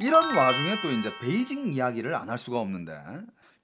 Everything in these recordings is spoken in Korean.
이런 와중에 또 이제 베이징 이야기를 안 할 수가 없는데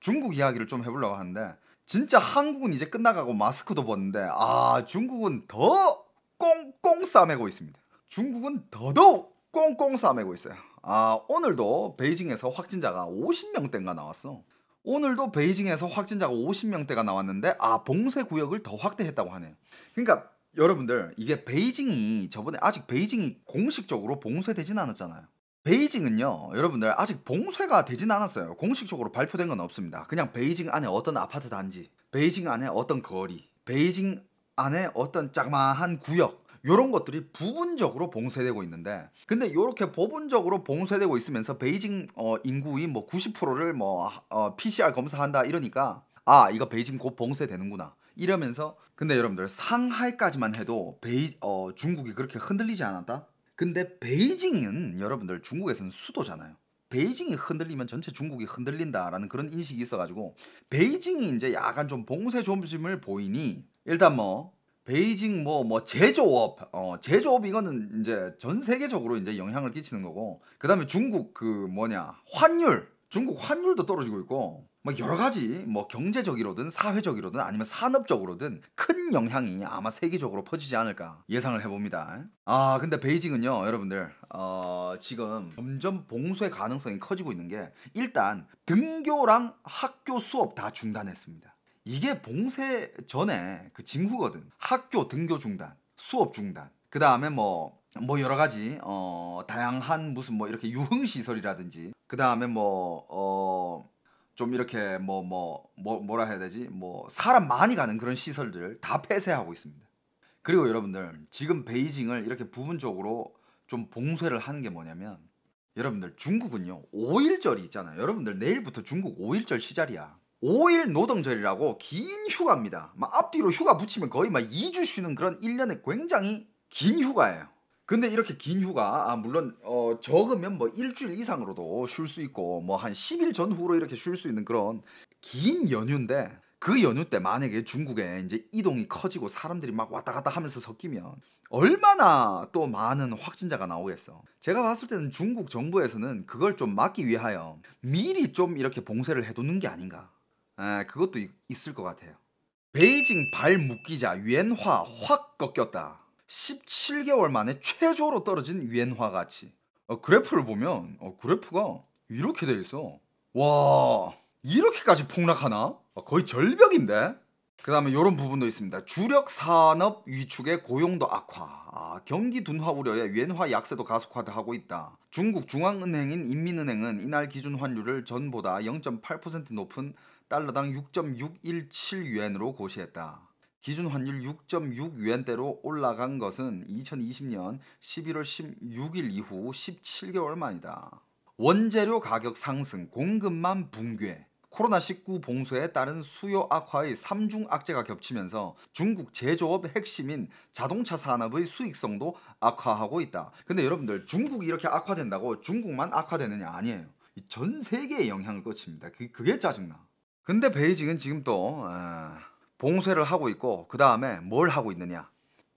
중국 이야기를 좀 해보려고 하는데 진짜 한국은 이제 끝나가고 마스크도 벗는데 아 중국은 더 꽁꽁 싸매고 있습니다. 중국은 더더욱 꽁꽁 싸매고 있어요. 아 오늘도 베이징에서 확진자가 5 0명대가 나왔어. 오늘도 베이징에서 확진자가 50명대가 나왔는데 아 봉쇄 구역을 더 확대했다고 하네요. 그러니까 여러분들 이게 베이징이 저번에 아직 베이징이 공식적으로 봉쇄되진 않았잖아요. 베이징은요, 여러분들 아직 봉쇄가 되진 않았어요. 공식적으로 발표된 건 없습니다. 그냥 베이징 안에 어떤 아파트 단지, 베이징 안에 어떤 거리, 베이징 안에 어떤 짝마한 구역 이런 것들이 부분적으로 봉쇄되고 있는데 근데 이렇게 부분적으로 봉쇄되고 있으면서 베이징 어, 인구의 뭐 90%를 뭐 어, PCR 검사한다 이러니까 아 이거 베이징 곧 봉쇄되는구나 이러면서 근데 여러분들 상하이까지만 해도 베이, 어, 중국이 그렇게 흔들리지 않았다 근데 베이징은 여러분들 중국에서는 수도잖아요. 베이징이 흔들리면 전체 중국이 흔들린다라는 그런 인식이 있어가지고 베이징이 이제 약간 좀 봉쇄 조짐을 보이니 일단 뭐 베이징 뭐뭐 뭐 제조업 어 제조업 이거는 이제 전 세계적으로 이제 영향을 끼치는 거고 그다음에 중국 그 뭐냐 환율 중국 환율도 떨어지고 있고 뭐 여러 가지 뭐 경제적으로든 사회적으로든 아니면 산업적으로든 큰 영향이 아마 세계적으로 퍼지지 않을까 예상을 해봅니다. 아 근데 베이징은요 여러분들 어, 지금 점점 봉쇄 가능성이 커지고 있는 게 일단 등교랑 학교 수업 다 중단했습니다. 이게 봉쇄 전에 그 징후거든. 학교 등교 중단, 수업 중단. 그 다음에 뭐 뭐 여러 가지 어 다양한 무슨 뭐 이렇게 유흥 시설이라든지 그 다음에 뭐어 좀 이렇게 뭐, 뭐, 뭐, 뭐라 해야 되지? 뭐, 사람 많이 가는 그런 시설들 다 폐쇄하고 있습니다. 그리고 여러분들, 지금 베이징을 이렇게 부분적으로 좀 봉쇄를 하는 게 뭐냐면, 여러분들, 중국은요, 5일절이 있잖아요. 여러분들, 내일부터 중국 5일절 시절이야. 5일 노동절이라고 긴 휴가입니다. 막 앞뒤로 휴가 붙이면 거의 막 2주 쉬는 그런 1년의 굉장히 긴 휴가예요. 근데 이렇게 긴 휴가 아 물론 어 적으면 뭐 일주일 이상으로도 쉴 수 있고 뭐 한 10일 전후로 이렇게 쉴 수 있는 그런 긴 연휴인데 그 연휴 때 만약에 중국에 이제 이동이 커지고 사람들이 막 왔다 갔다 하면서 섞이면 얼마나 또 많은 확진자가 나오겠어. 제가 봤을 때는 중국 정부에서는 그걸 좀 막기 위하여 미리 좀 이렇게 봉쇄를 해두는 게 아닌가. 에, 예, 그것도 있, 있을 것 같아요. 베이징 발묶이자 유엔화 확 꺾였다. 17개월 만에 최저로 떨어진 위엔화 가치. 어, 그래프를 보면 어, 그래프가 이렇게 돼 있어. 와 이렇게까지 폭락하나? 어, 거의 절벽인데? 그 다음에 이런 부분도 있습니다. 주력 산업 위축의 고용도 악화. 아, 경기 둔화 우려에 위엔화 약세도 가속화하고 있다. 중국 중앙은행인 인민은행은 이날 기준 환율을 전보다 0.8% 높은 달러당 6.617 위엔으로 고시했다. 기준 환율 6 6위엔대로 올라간 것은 2020년 11월 16일 이후 17개월 만이다. 원재료 가격 상승, 공급만 붕괴, 코로나19 봉쇄에 따른 수요 악화의 3중 악재가 겹치면서 중국 제조업 핵심인 자동차 산업의 수익성도 악화하고 있다. 근데 여러분들 중국이 이렇게 악화된다고 중국만 악화되느냐 아니에요. 전 세계에 영향을 끼칩니다. 그게, 그게 짜증나. 근데 베이징은 지금 또 아... 봉쇄를 하고 있고 그 다음에 뭘 하고 있느냐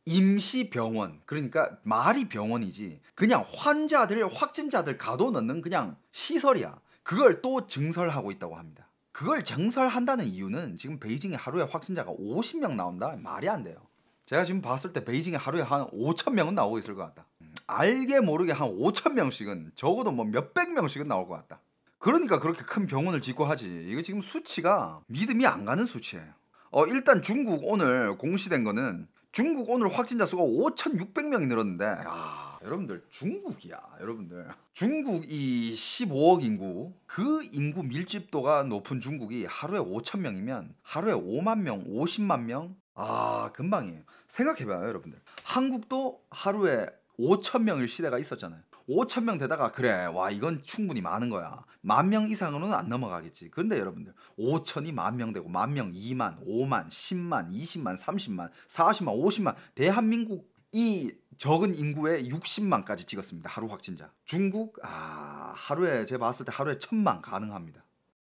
임시 병원 그러니까 말이 병원이지 그냥 환자들 확진자들 가둬넣는 그냥 시설이야 그걸 또 증설하고 있다고 합니다 그걸 증설한다는 이유는 지금 베이징에 하루에 확진자가 50명 나온다 말이 안 돼요 제가 지금 봤을 때 베이징에 하루에 한 5천 명은 나오고 있을 것 같다 음, 알게 모르게 한 5천 명씩은 적어도 뭐 몇백 명씩은 나올 것 같다 그러니까 그렇게 큰 병원을 짓고 하지 이거 지금 수치가 믿음이 안 가는 수치예요 어, 일단 중국 오늘 공시된 거는 중국 오늘 확진자 수가 5,600명이 늘었는데 야, 여러분들 중국이야 여러분들 중국 이 15억 인구 그 인구 밀집도가 높은 중국이 하루에 5,000명이면 하루에 5만 명, 50만 명? 아 금방이에요 생각해봐요 여러분들 한국도 하루에 5,000명일 시대가 있었잖아요 5천 명 되다가 그래 와 이건 충분히 많은 거야 만 명 이상으로는 안 넘어가겠지 근데 여러분들 5천이 만 명 되고 만명 2만 5만 10만 20만 30만 40만 50만 대한민국 이 적은 인구의 60만까지 찍었습니다 하루 확진자 중국 아 하루에 제가 봤을 때 하루에 천만 가능합니다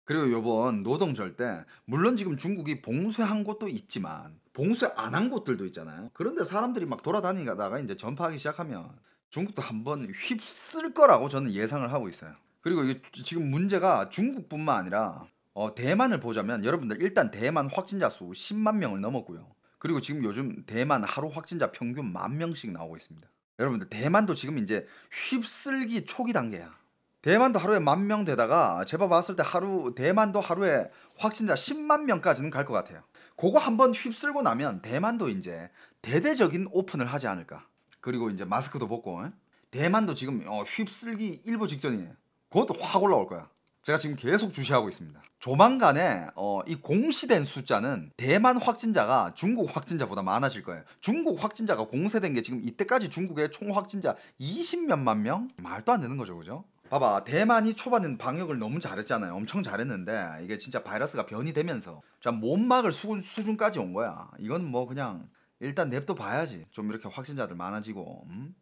그리고 요번 노동절 때 물론 지금 중국이 봉쇄한 곳도 있지만 봉쇄 안 한 곳들도 있잖아요. 그런데 사람들이 막 돌아다니다가 이제 전파하기 시작하면 중국도 한번 휩쓸 거라고 저는 예상을 하고 있어요. 그리고 이게 지금 문제가 중국뿐만 아니라 어, 대만을 보자면 여러분들 일단 대만 확진자 수 10만 명을 넘었고요. 그리고 지금 요즘 대만 하루 확진자 평균 만 명씩 나오고 있습니다. 여러분들 대만도 지금 이제 휩쓸기 초기 단계야. 대만도 하루에 만 명 되다가 제법 봤을 때 하루 대만도 하루에 확진자 10만 명까지는 갈 것 같아요. 그거 한번 휩쓸고 나면 대만도 이제 대대적인 오픈을 하지 않을까. 그리고 이제 마스크도 벗고 에? 대만도 지금 어, 휩쓸기 일보 직전이에요. 그것도 확 올라올 거야. 제가 지금 계속 주시하고 있습니다. 조만간에 어, 이 공시된 숫자는 대만 확진자가 중국 확진자보다 많아질 거예요. 중국 확진자가 공세된 게 지금 이때까지 중국의 총 확진자 20몇만 명? 말도 안 되는 거죠, 그죠? 봐봐, 대만이 초반엔 방역을 너무 잘했잖아요. 엄청 잘했는데 이게 진짜 바이러스가 변이 되면서 몸 막을 수, 수준까지 온 거야. 이건 뭐 그냥 일단 냅둬 봐야지. 좀 이렇게 확진자들 많아지고 음?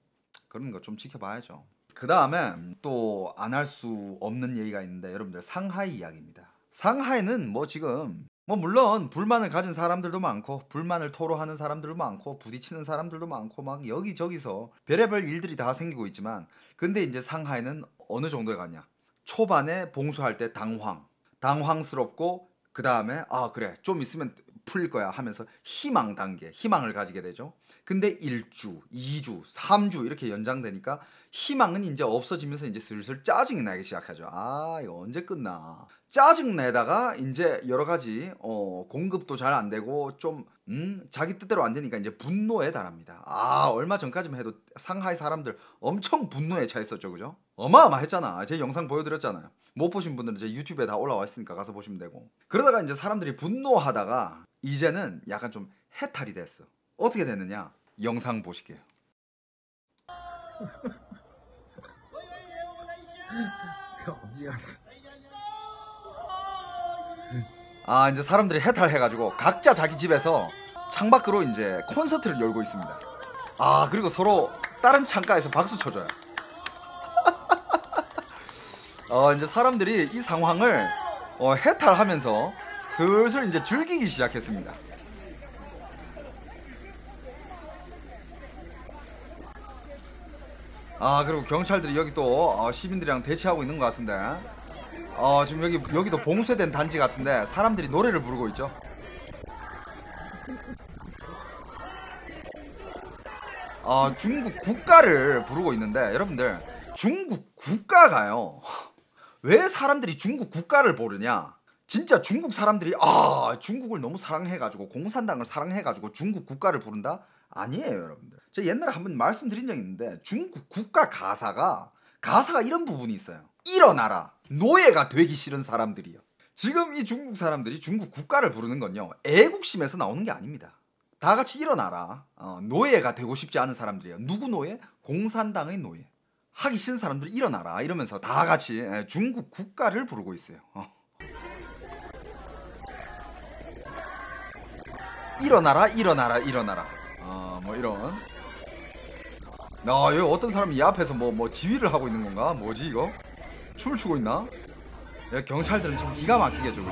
그런 거 좀 지켜봐야죠. 그 다음에 또 안 할 수 없는 얘기가 있는데 여러분들 상하이 이야기입니다. 상하이는 뭐 지금 뭐 물론 불만을 가진 사람들도 많고 불만을 토로하는 사람들도 많고 부딪히는 사람들도 많고 막 여기저기서 별의별 일들이 다 생기고 있지만 근데 이제 상하이는 어느 정도에 가냐 초반에 봉쇄할 때 당황 당황스럽고 그 다음에 아 그래 좀 있으면 풀 거야 하면서 희망 단계, 희망을 가지게 되죠. 근데 1주, 2주, 3주 이렇게 연장되니까 희망은 이제 없어지면서 이제 슬슬 짜증이 나기 시작하죠. 아, 이거 언제 끝나? 짜증내다가 이제 여러 가지 어, 공급도 잘 안 되고 좀 음, 자기 뜻대로 안 되니까 이제 분노에 달합니다. 아, 얼마 전까지만 해도 상하이 사람들 엄청 분노에 차 있었죠. 그죠? 어마어마했잖아. 제 영상 보여드렸잖아요. 못 보신 분들은 제 유튜브에 다 올라와 있으니까 가서 보시면 되고. 그러다가 이제 사람들이 분노하다가 이제는 약간 좀 해탈이 됐어. 어떻게 됐느냐? 영상 보실게요 어디 갔어? 아 이제 사람들이 해탈해가지고 각자 자기 집에서 창밖으로 이제 콘서트를 열고 있습니다. 아 그리고 서로 다른 창가에서 박수 쳐줘요. 어 이제 사람들이 이 상황을 어, 해탈하면서 슬슬 이제 즐기기 시작했습니다. 아 그리고 경찰들이 여기 또 어, 시민들이랑 대치하고 있는 것 같은데 어 지금 여기 여기도 봉쇄된 단지 같은데 사람들이 노래를 부르고 있죠. 어 중국 국가를 부르고 있는데 여러분들 중국 국가가요. 왜 사람들이 중국 국가를 부르냐 진짜 중국 사람들이 아 중국을 너무 사랑해가지고 공산당을 사랑해가지고 중국 국가를 부른다? 아니에요 여러분들. 저 옛날에 한번 말씀드린 적 있는데 중국 국가 가사가 가사가 이런 부분이 있어요. 일어나라. 노예가 되기 싫은 사람들이요. 지금 이 중국 사람들이 중국 국가를 부르는 건요. 애국심에서 나오는 게 아닙니다. 다 같이 일어나라. 어, 노예가 되고 싶지 않은 사람들이에요. 누구 노예? 공산당의 노예. 하기 싫은 사람들 일어나라 이러면서 다 같이 예, 중국 국가를 부르고 있어요. 어. 일어나라 일어나라 일어나라. 어, 뭐 이런 아, 여기 어떤 사람이 이 앞에서 뭐, 뭐 지휘를 하고 있는 건가? 뭐지 이거? 춤을 추고 있나? 야, 경찰들은 참 기가 막히게 해 그죠?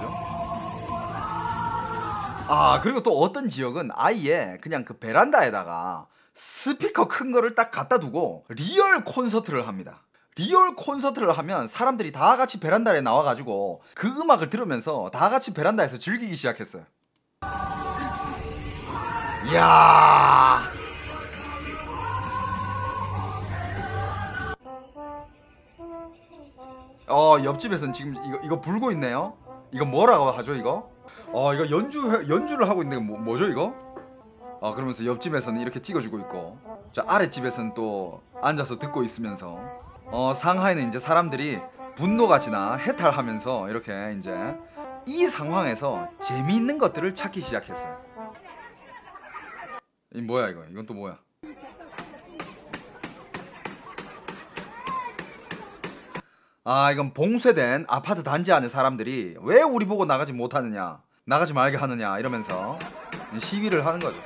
아, 그리고 또 어떤 지역은 아예 그냥 그 베란다에다가 스피커 큰 거를 딱 갖다 두고 리얼 콘서트를 합니다. 리얼 콘서트를 하면 사람들이 다 같이 베란다에 나와가지고 그 음악을 들으면서 다 같이 베란다에서 즐기기 시작했어요. 이야. 어 옆집에선 지금 이거 이거 불고 있네요. 이거 뭐라고 하죠 이거? 어 이거 연주 연주를 하고 있는데 뭐, 뭐죠 이거? 어, 그러면서 옆집에서는 이렇게 찍어주고 있고 저 아랫집에서는 또 앉아서 듣고 있으면서 어 상하이는 이제 사람들이 분노가 지나 해탈하면서 이렇게 이제 이 상황에서 재미있는 것들을 찾기 시작했어요. 이 뭐야 이거? 이건 또 뭐야? 아 이건 봉쇄된 아파트 단지 안에 사람들이 왜 우리 보고 나가지 못하느냐 나가지 말게 하느냐 이러면서 시위를 하는 거죠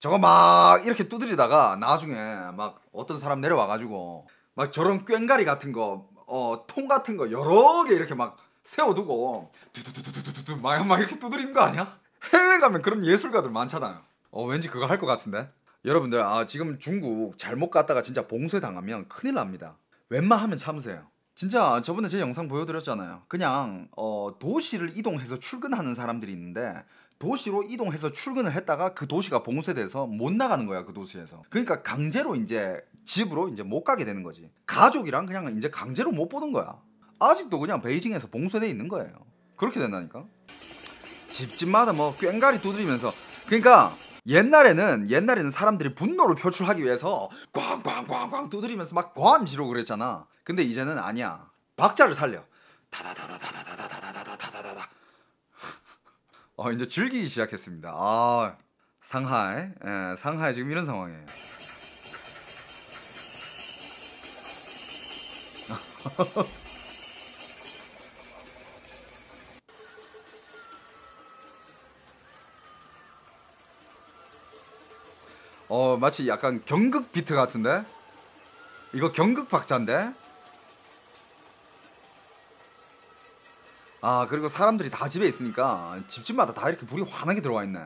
저거 막 이렇게 두드리다가 나중에 막 어떤 사람 내려와가지고 막 저런 꽹가리 같은 거, 어, 통 같은 거 여러 개 이렇게 막 세워두고 두두두두두두두 막, 이렇게 두드리는 거 아니야? 해외 가면 그런 예술가들 많잖아요. 어, 왠지 그거 할 것 같은데? 여러분들 아 지금 중국 잘못 갔다가 진짜 봉쇄 당하면 큰일 납니다. 웬만하면 참으세요. 진짜 저번에 제 영상 보여드렸잖아요. 그냥 어, 도시를 이동해서 출근하는 사람들이 있는데 도시로 이동해서 출근을 했다가 그 도시가 봉쇄돼서 못 나가는 거야 그 도시에서. 그러니까 강제로 이제 집으로 이제 못 가게 되는 거지. 가족이랑 그냥 이제 강제로 못 보는 거야. 아직도 그냥 베이징에서 봉쇄돼 있는 거예요. 그렇게 된다니까. 집집마다 뭐 꽹가리 두드리면서 그러니까 옛날에는 옛날에는 사람들이 분노를 표출하기 위해서 꽝꽝꽝꽝 두드리면서 막 꽝지로 그랬잖아. 근데 이제는 아니야. 박자를 살려. 다다다다다다다다다다다다다다. 어 이제 즐기기 시작했습니다. 아 상하이, 예, 상하이 지금 이런 상황이에요. 어 마치 약간 경극 비트 같은데? 이거 경극 박자인데? 아 그리고 사람들이 다 집에 있으니까 집집마다 다 이렇게 불이 환하게 들어와 있네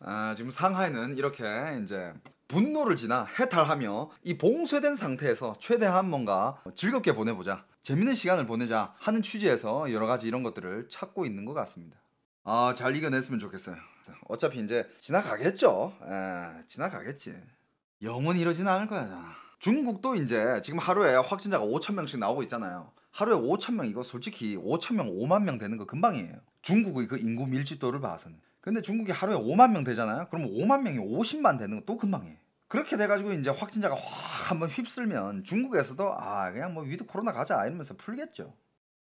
아 지금 상하이는 이렇게 이제 분노를 지나 해탈하며 이 봉쇄된 상태에서 최대한 뭔가 즐겁게 보내보자. 재밌는 시간을 보내자 하는 취지에서 여러 가지 이런 것들을 찾고 있는 것 같습니다. 아, 잘 이겨냈으면 좋겠어요. 어차피 이제 지나가겠죠. 에, 예, 지나가겠지. 영원히 이러진 않을 거야. 자. 중국도 이제 지금 하루에 확진자가 5천 명씩 나오고 있잖아요. 하루에 5천 명 이거 솔직히 5천 명, 5만 명 되는 거 금방이에요. 중국의 그 인구 밀집도를 봐서는. 근데 중국이 하루에 5만 명 되잖아요. 그럼 5만 명이 50만 되는 건또 금방 해. 그렇게 돼가지고 이제 확진자가 확 한번 휩쓸면 중국에서도 아 그냥 뭐 위드 코로나 가자 이러면서 풀겠죠.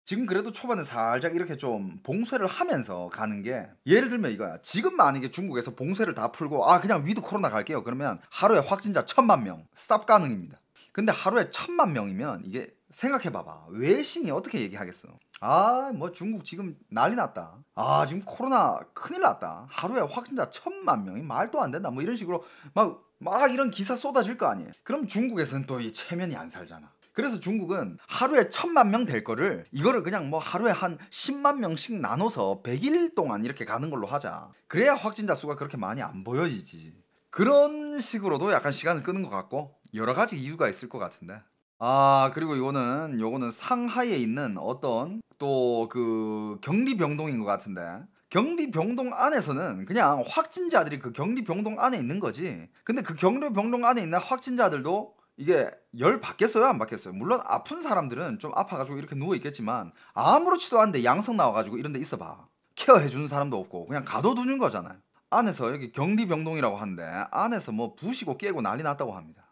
지금 그래도 초반에 살짝 이렇게 좀 봉쇄를 하면서 가는 게 예를 들면 이거야. 지금 만약에 중국에서 봉쇄를 다 풀고 아 그냥 위드 코로나 갈게요. 그러면 하루에 확진자 천만 명쌉 가능입니다. 근데 하루에 천만 명이면 이게 생각해봐봐. 외신이 어떻게 얘기하겠어? 아, 뭐 중국 지금 난리 났다. 아, 지금 코로나 큰일 났다. 하루에 확진자 천만 명이 말도 안 된다. 뭐 이런 식으로 막, 막 이런 기사 쏟아질 거 아니에요. 그럼 중국에서는 또 이 체면이 안 살잖아. 그래서 중국은 하루에 천만 명 될 거를 이거를 그냥 뭐 하루에 한 10만 명씩 나눠서 100일 동안 이렇게 가는 걸로 하자. 그래야 확진자 수가 그렇게 많이 안 보여지지. 그런 식으로도 약간 시간을 끄는 것 같고 여러 가지 이유가 있을 것 같은데. 아 그리고 이거는 요거는 상하이에 있는 어떤 또 그 격리 병동인 것 같은데 격리 병동 안에서는 그냥 확진자들이 그 격리 병동 안에 있는 거지 근데 그 격리 병동 안에 있는 확진자들도 이게 열 받겠어요 안 받겠어요 물론 아픈 사람들은 좀 아파가지고 이렇게 누워 있겠지만 아무렇지도 않은데 양성 나와가지고 이런 데 있어봐 케어해 주는 사람도 없고 그냥 가둬두는 거잖아요 안에서 여기 격리 병동이라고 하는데 안에서 뭐 부시고 깨고 난리 났다고 합니다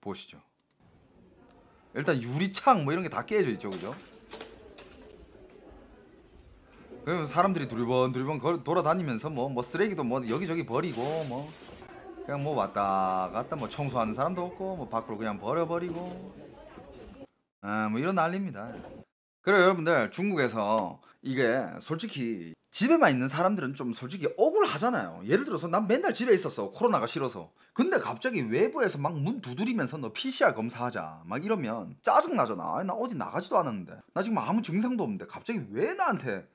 보시죠. 일단 유리창 뭐 이런 게 다 깨져 있죠, 그죠? 그럼 사람들이 두리번 두리번 돌아다니면서 뭐뭐 뭐 쓰레기도 뭐 여기저기 버리고 뭐 그냥 뭐 왔다 갔다 뭐 청소하는 사람도 없고 뭐 밖으로 그냥 버려버리고 아 뭐 이런 난리입니다. 그래 여러분들 중국에서 이게 솔직히 집에만 있는 사람들은 좀 솔직히 억울하잖아요. 예를 들어서 난 맨날 집에 있었어. 코로나가 싫어서. 근데 갑자기 외부에서 막 문 두드리면서 너 PCR 검사하자. 막 이러면 짜증나잖아. 나 어디 나가지도 않았는데. 나 지금 뭐 아무 증상도 없는데 갑자기 왜 나한테,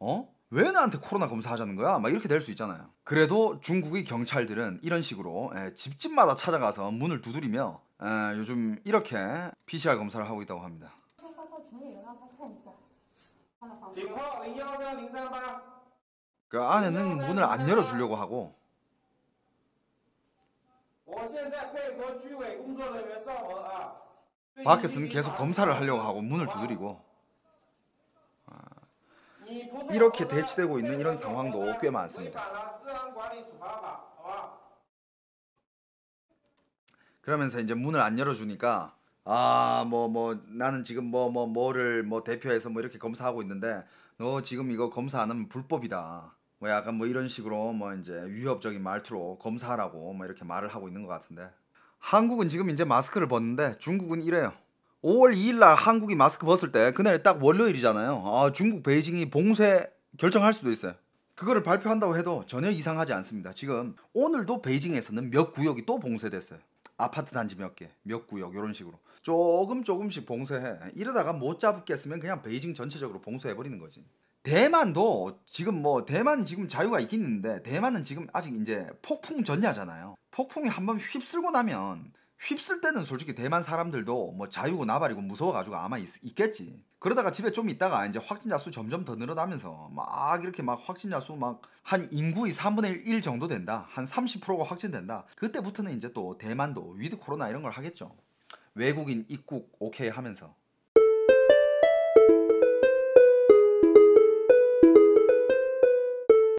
어? 왜 나한테 코로나 검사하자는 거야? 막 이렇게 될 수 있잖아요. 그래도 중국의 경찰들은 이런 식으로 예, 집집마다 찾아가서 문을 두드리며 예, 요즘 이렇게 PCR 검사를 하고 있다고 합니다. 그 어, 그 안에는 문을 안 열어주려고 하고 밖에서는 어, 아. 계속 검사를 하려고 하고 문을 두드리고 이렇게 대치되고 있는 이런 상황도 꽤 많습니다. 어. 그러면서 이제 문을 안 열어주니까 아, 뭐, 뭐, 나는 지금 뭐, 뭐, 뭐를 뭐 대표해서 뭐 이렇게 검사하고 있는데, 너 지금 이거 검사 안 하면 불법이다. 뭐 약간 뭐 이런 식으로 뭐 이제 위협적인 말투로 검사하라고 뭐 이렇게 말을 하고 있는 것 같은데. 한국은 지금 이제 마스크를 벗는데 중국은 이래요. 5월 2일 날 한국이 마스크 벗을 때 그날 딱 월요일이잖아요. 아, 중국 베이징이 봉쇄 결정할 수도 있어요. 그거를 발표한다고 해도 전혀 이상하지 않습니다. 지금 오늘도 베이징에서는 몇 구역이 또 봉쇄됐어요. 아파트 단지 몇 개, 몇 구역 이런 식으로. 조금 조금씩 봉쇄해. 이러다가 못 잡겠으면 그냥 베이징 전체적으로 봉쇄해 버리는 거지. 대만도 지금 뭐 대만이 지금 자유가 있긴 있는데 대만은 지금 아직 이제 폭풍 전야잖아요. 폭풍이 한 번 휩쓸고 나면 휩쓸 때는 솔직히 대만 사람들도 뭐 자유고 나발이고 무서워가지고 아마 있, 겠지 그러다가 집에 좀 있다가 이제 확진자 수 점점 더 늘어나면서 막 이렇게 막 확진자 수 막 한 인구의 3분의 1 정도 된다. 한 30%가 확진된다. 그때부터는 이제 또 대만도 위드 코로나 이런 걸 하겠죠. 외국인 입국 오케이 하면서